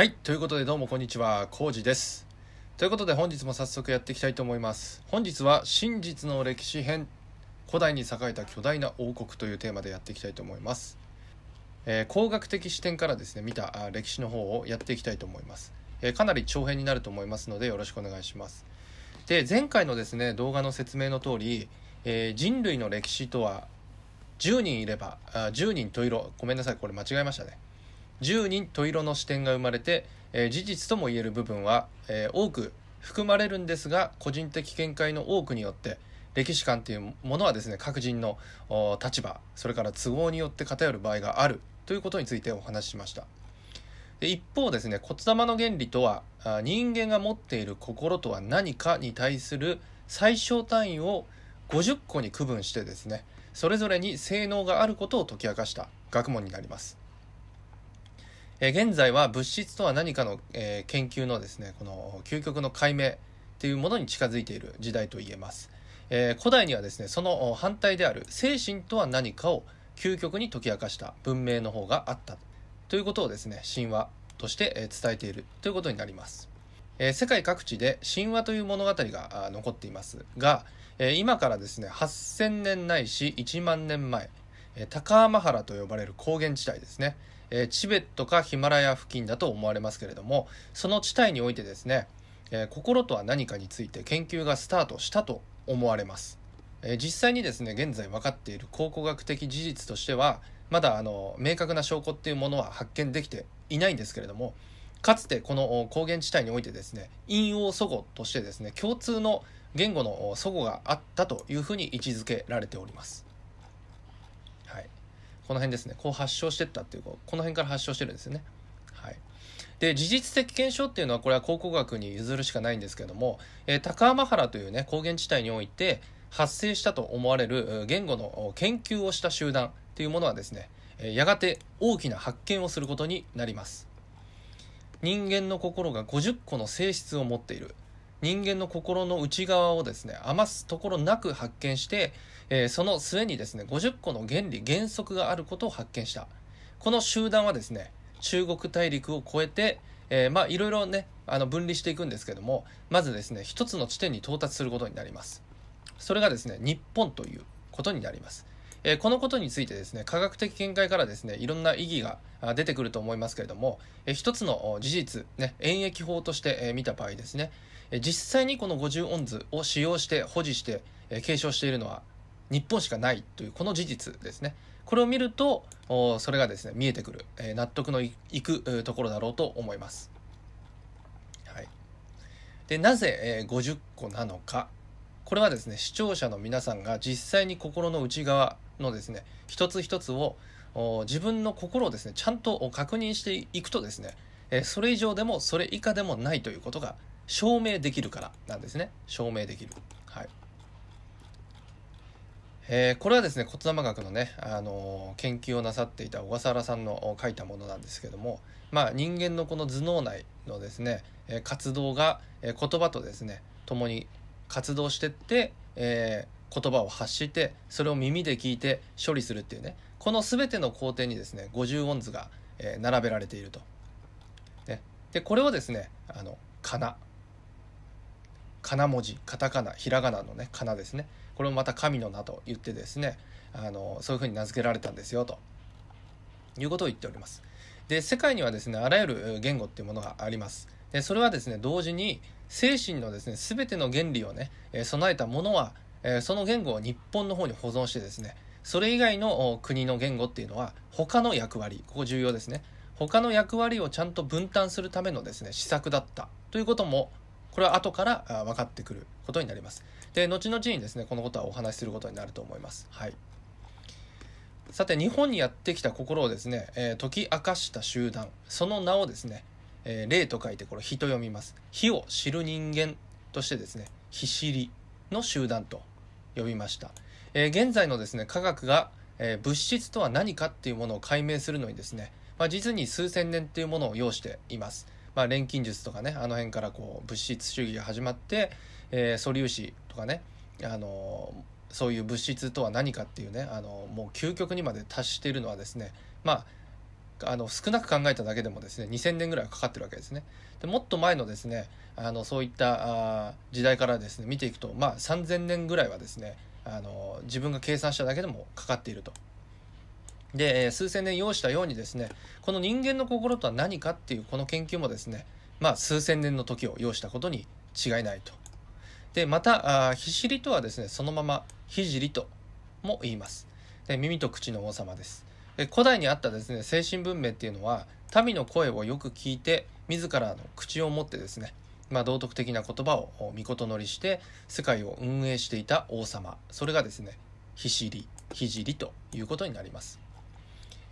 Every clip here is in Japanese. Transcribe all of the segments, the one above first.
はい。ということでどうもこんにちは。コージです。ということで本日も早速やっていきたいと思います。本日は真実の歴史編、古代に栄えた巨大な王国というテーマでやっていきたいと思います。えー、工学的視点からですね、見た歴史の方をやっていきたいと思います、えー、かなり長編になると思いますのでよろしくお願いします。で、前回のですね、動画の説明の通り、えー、人類の歴史とは10人いれば、あ10人といろ、ごめんなさい、これ間違えましたね。十人十色の視点が生まれて、えー、事実とも言える部分は、えー、多く含まれるんですが個人的見解の多くによって歴史観というものはですね各人の立場それから都合によって偏る場合があるということについてお話ししましたで一方ですね「骨玉の原理」とは人間が持っている心とは何かに対する最小単位を50個に区分してですねそれぞれに性能があることを解き明かした学問になりますえー、現在は物質とは何かの、えー、研究のですね、この究極の解明というものに近づいている時代と言えます。えー、古代にはですね、その反対である精神とは何かを究極に解き明かした文明の方があったということをですね、神話として伝えているということになります。え世界各地で神話という物語が残っていますが、え今からですね、8000年ないし1万年前、高天原と呼ばれる高原地帯ですね、えー、チベットかヒマラヤ付近だと思われますけれども、その地帯においてですね、えー、心とは何かについて研究がスタートしたと思われます。えー、実際にですね、現在分かっている考古学的事実としては、まだあの、明確な証拠っていうものは発見できていないんですけれども、かつてこの高原地帯においてですね、陰陽祖語としてですね、共通の言語の祖語があったというふうに位置づけられております。この辺ですねこう発症してったっていうこの辺から発症してるんですよね。はい、で事実的検証っていうのはこれは考古学に譲るしかないんですけども、えー、高浜原というね高原地帯において発生したと思われる言語の研究をした集団っていうものはですねやがて大きな発見をすることになります人間の心が50個の性質を持っている人間の心の内側をですね余すところなく発見して、えー、その末にですね50個の原理原則があることを発見したこの集団はですね中国大陸を越えて、えー、まあいろいろねあの分離していくんですけどもまずですね一つの地点に到達することになりますそれがですね日本ということになりますえこのことについてですね、科学的見解からですね、いろんな意義が出てくると思いますけれども、えー、一つの事実、ね、演疫法として、え見た場合ですね、え実際にこの50音図を使用して保持して、え継承しているのは日本しかないというこの事実ですね。これを見ると、それがですね、見えてくる、え納得のいくところだろうと思います。はい。で、なぜ、え50個なのか。これはですね、視聴者の皆さんが実際に心の内側のですね一つ一つを自分の心をですねちゃんと確認していくとですねそれ以上でもそれ以下でもないということが証明できるからなんですね証明できるはいえー、これはですね骨玉学のね、あのー、研究をなさっていた小笠原さんの書いたものなんですけども、まあ、人間のこの頭脳内のですね活動が言葉とですね共に活動してって、えー言葉を発してそれを耳で聞いて処理するっていうねこの全ての工程にですね50音図が、え並べられていると。ね、でこれをですねあのかなかな文字カタカナひらがなのねかなですねこれもまた神の名と言ってですねあのそういうふうに名付けられたんですよということを言っております。で世界にはですねあらゆる言語っていうものがあります。でそれはですね同時に精神のですね全ての原理をね備えたものはえその言語を日本の方に保存してですねそれ以外の国の言語っていうのは他の役割ここ重要ですね他の役割をちゃんと分担するためのですね施策だったということもこれは後から分かってくることになりますで後々にですねこのことはお話しすることになると思いますはいさて日本にやってきた心をですね、えー、解き明かした集団その名をですね、えー、霊と書いてこれ「火」と読みます「火を知る人間としてですね「火知り」の集団と呼びました。えー、現在のですね、科学が、えー、物質とは何かっていうものを解明するのにですね、まあ、実に数千年っていうものを要しています。まあ、錬金術とかね、あの辺からこう物質主義が始まって、えー、素粒子とかね、あのそういう物質とは何かっていうね、あのもう究極にまで達しているのはですね、まああの少なく考えただけでもですね2000年ぐらいかかってるわけですねでもっと前のですねあのそういった時代からですね見ていくと、まあ、3000年ぐらいはですねあの自分が計算しただけでもかかっていると。で数千年要したようにですねこの人間の心とは何かっていうこの研究もですねまあ数千年の時を要したことに違いないと。でまた「ひしり」とはですねそのまま「ひじり」とも言います。で耳と口の王様です。古代にあったですね精神文明っていうのは民の声をよく聞いて自らの口を持ってですねまあ、道徳的な言葉をこ事乗りして世界を運営していた王様それがですねひしりひじりということになります、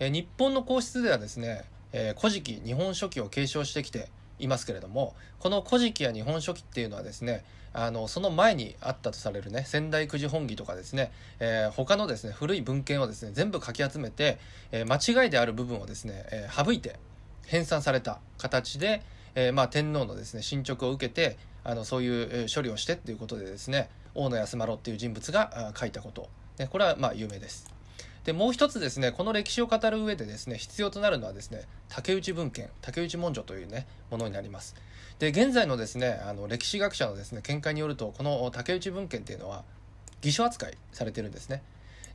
え日本の皇室ではですね「え古事記日本書紀」を継承してきていますけれどもこの「古事記」や「日本書紀」っていうのはですねあのその前にあったとされるね仙台くじ本義とかですね、えー、他のですね古い文献をですね全部かき集めて、えー、間違いである部分をですね、えー、省いて編纂された形で、えー、まあ、天皇のですね進捗を受けてあのそういう処理をしてっていうことでですね大野安丸っていう人物が書いたこと、ね、これはま有名です。でもう一つですねこの歴史を語る上でですね必要となるのはですね竹内文献竹内文書というねものになりますで現在のですねあの歴史学者のですね見解によるとこの竹内文献っていうのは偽書扱いされてるんですね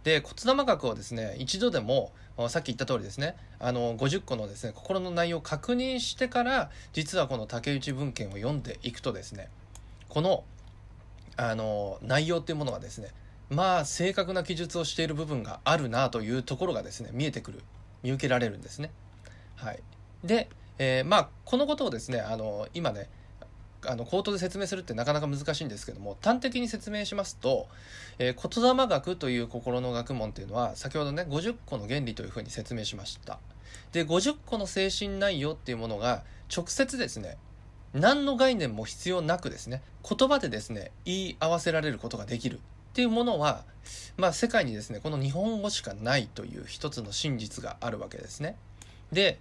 で骨玉学をですね一度でもさっき言った通りですねあの50個のですね心の内容を確認してから実はこの竹内文献を読んでいくとですねこのあの内容っていうものがですねまあ正確な記述をしている部分があるなというところがですね見えてくる見受けられるんですね。はい、で、えー、まあこのことをですねあの今ねあの口頭で説明するってなかなか難しいんですけども端的に説明しますと、えー、言霊学という心の学問というのは先ほどね50個の原理というふうに説明しましたで50個の精神内容っていうものが直接ですね何の概念も必要なくですね言葉でですね言い合わせられることができるっていうものは、まあ、世界にですねこの日本語しかないという一つの真実があるわけですね。で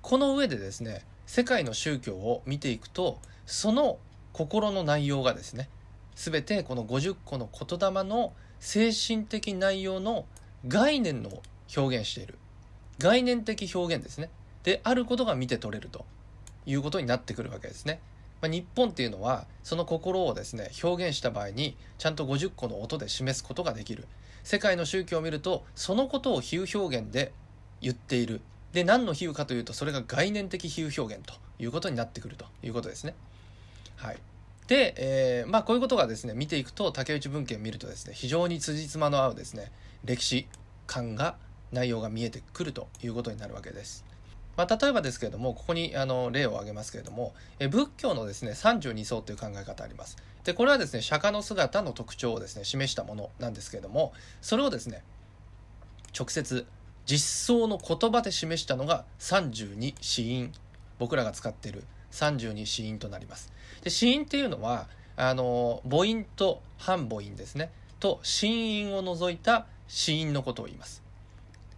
この上でですね世界の宗教を見ていくとその心の内容がですね全てこの50個の言霊の精神的内容の概念の表現している概念的表現ですねであることが見て取れるということになってくるわけですね。まあ、日本っていうのはその心をですね表現した場合にちゃんと50個の音で示すことができる世界の宗教を見るとそのことを比喩表現で言っているで何の比喩かというとそれが概念的比喩表現ということになってくるということですね。はい、で、えー、まあ、こういうことがですね見ていくと竹内文献見るとですね非常に辻褄の合うですね歴史感が内容が見えてくるということになるわけです。まあ、例えばですけれども、ここにあの例を挙げますけれども、え仏教のですね、32層という考え方あります。で、これはですね、釈迦の姿の特徴をですね、示したものなんですけれども、それをですね、直接、実相の言葉で示したのが32死因。僕らが使っている32死因となります。で、死因っていうのは、あの、母音と反母音ですね、と、死因を除いた死因のことを言います。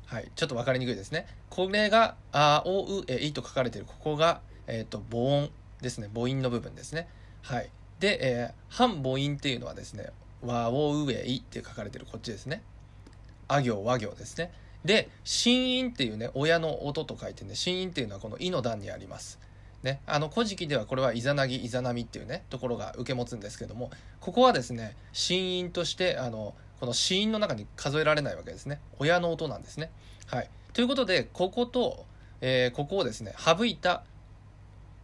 はい、ちょっと分かりにくいですね。これが、あ、お、う、え、いと書かれている、ここが、えっ、ー、と、母音ですね。母音の部分ですね。はい。で、えー、半母音っていうのはですね、和をうえいって書かれてるこっちですね。あ行、和行ですね。で、心音っていうね、親の音と書いてね、心音っていうのはこのいの段にあります。ね、あの、古事記ではこれはイザナギ、イザナミっていうね、ところが受け持つんですけども、ここはですね、心因として、あの、この死因の中に数えられないわけですね。親の音なんですね。はい。ということで、ここと、えー、ここをですね、省いた、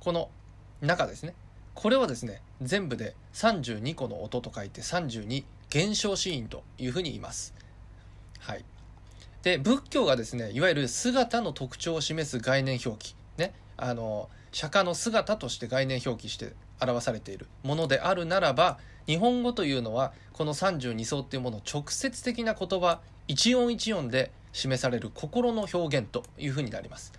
この中ですね。これはですね、全部で32個の音と書いて32減少死因というふうに言います。はい。で、仏教がですね、いわゆる姿の特徴を示す概念表記。ね。あの、釈迦の姿として概念表記して表されているものであるならば、日本語というのはこの32層っていうものを直接的な言葉一音一音で示される心の表現というふうになります。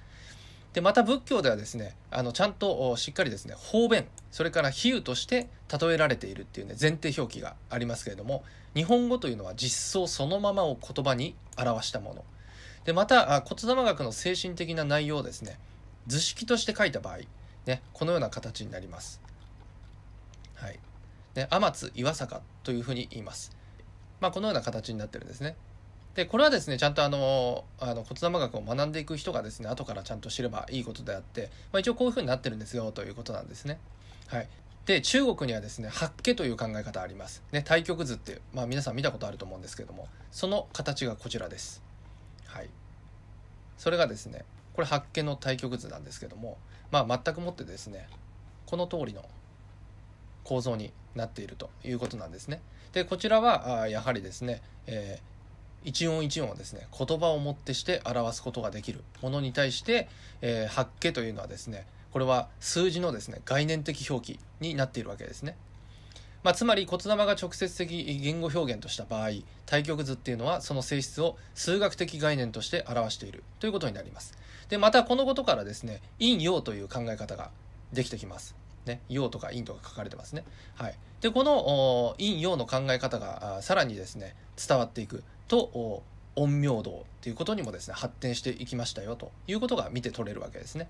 でまた仏教ではですねあのちゃんとしっかりですね方便それから比喩として例えられているっていうね前提表記がありますけれども日本語というのは実相そのままを言葉に表したものでまた骨玉学の精神的な内容をですね図式として書いた場合、ね、このような形になります。はいね、天津岩坂というふうに言います。まあ、このような形になってるんですね。でこれはですねちゃんとあのあの骨玉学を学んでいく人がですね後からちゃんと知ればいいことであって、まあ、一応こういうふうになってるんですよということなんですね。はい、で中国にはですね八家という考え方あります。ね対極図って、まあ、皆さん見たことあると思うんですけどもその形がこちらです。はい、それがですねこれ八家の対極図なんですけども、まあ、全くもってですねこの通りの構造になっているということなんですね。でこちらはやはりですね、えー、一音一音をですね言葉をもってして表すことができるものに対して、えー、発というのはですねこれは数字のですね概念的表記になっているわけですね。まあ、つまり骨玉が直接的言語表現とした場合対極図っていうのはその性質を数学的概念として表しているということになります。でまたこのことからですね陰陽という考え方ができてきます。ね、陽とか陰とか書かれてますね。はい。で、この陰陽の考え方がさらにですね、伝わっていくと、陰陽道っていうことにもですね、発展していきましたよということが見て取れるわけですね。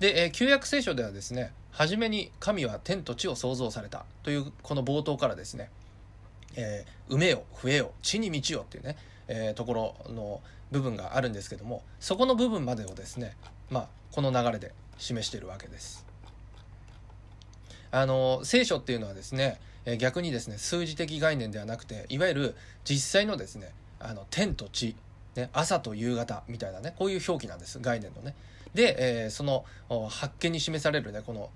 で、えー、旧約聖書ではですね、初めに神は天と地を創造されたというこの冒頭からですね、えー、埋めよ、増えよ、地に満ちよっていうね、えー、ところの部分があるんですけども、そこの部分までをですね、まあ、この流れで示しているわけです。あの、聖書っていうのはですね、え逆にですね、数字的概念ではなくて、いわゆる実際のですね、あの、天と地、ね、朝と夕方みたいなね、こういう表記なんです、概念のね。で、えー、その発見に示されるね、この、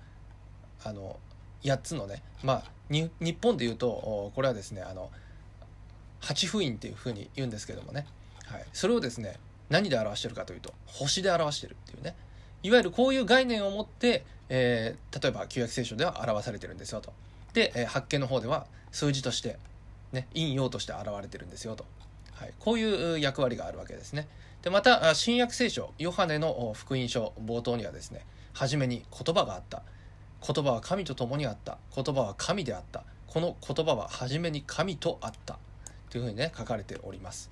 あの、8つのね、まあ、日本で言うと、これはですね、あの、八封印っていうふうに言うんですけどもね、はい、それをですね、何で表してるかというと、星で表してるっていうね。いわゆるこういう概念を持って、えー、例えば旧約聖書では表されてるんですよと。で、えー、発見の方では数字として、ね、陰陽として現れてるんですよと。はい、こういう役割があるわけですね。でまた新約聖書ヨハネの福音書冒頭にはですね初めに言葉があった言葉は神と共にあった言葉は神であったこの言葉は初めに神とあったというふうにね書かれております。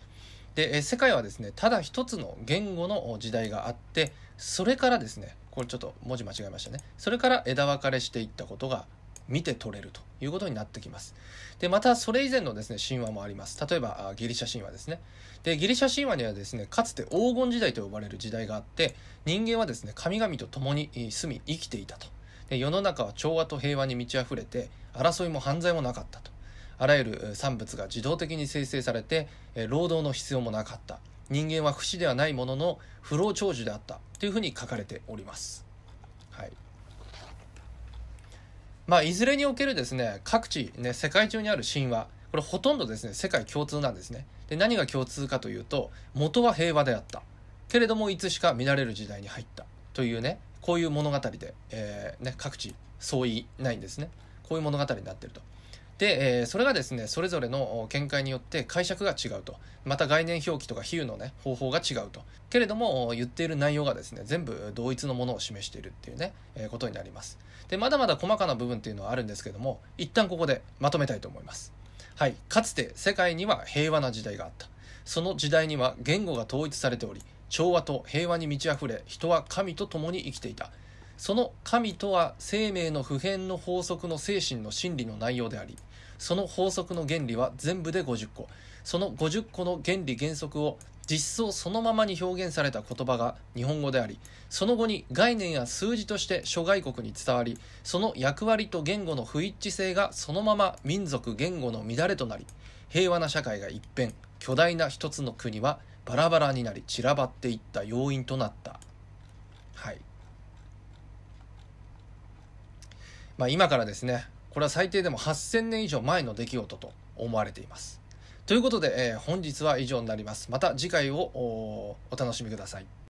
で、世界はですね、ただ一つの言語の時代があって、それからですね、これちょっと文字間違えましたね。それから枝分かれしていったことが見て取れるということになってきます。で、またそれ以前のですね、神話もあります。例えば、ギリシャ神話ですね。で、ギリシャ神話にはですね、かつて黄金時代と呼ばれる時代があって、人間はですね、神々と共に住み生きていたと。で世の中は調和と平和に満ち溢れて、争いも犯罪もなかったと。あらゆる産物が自動的に生成されて労働の必要もなかった人間は不死ではないものの不老長寿であったというふうに書かれております。はいまあ、いずれにおけるですね各地、ね、世界中にある神話これほとんどですね世界共通なんですね。で何が共通かというと元は平和であったけれどもいつしか見られる時代に入ったというねこういう物語で、えー、ね、各地相違ないんですねこういう物語になってると。で、えー、それがですねそれぞれの見解によって解釈が違うとまた概念表記とか比喩のね方法が違うとけれども言っている内容がですね全部同一のものを示しているっていうね、えー、ことになりますでまだまだ細かな部分っていうのはあるんですけども一旦ここでまとめたいと思いますはいかつて世界には平和な時代があったその時代には言語が統一されており調和と平和に満ち溢れ人は神と共に生きていたその神とは生命の普遍の法則の精神の真理の内容でありその法則の原理は全部で50個。その50個の原理原則を実相そのままに表現された言葉が日本語であり、その後に概念や数字として諸外国に伝わり、その役割と言語の不一致性がそのまま民族言語の乱れとなり、平和な社会が一変、巨大な一つの国はバラバラになり散らばっていった要因となった。はい。まあ今からですね、これは最低でも8000年以上前の出来事と思われています。ということで、えー、本日は以上になります。また次回をお楽しみください。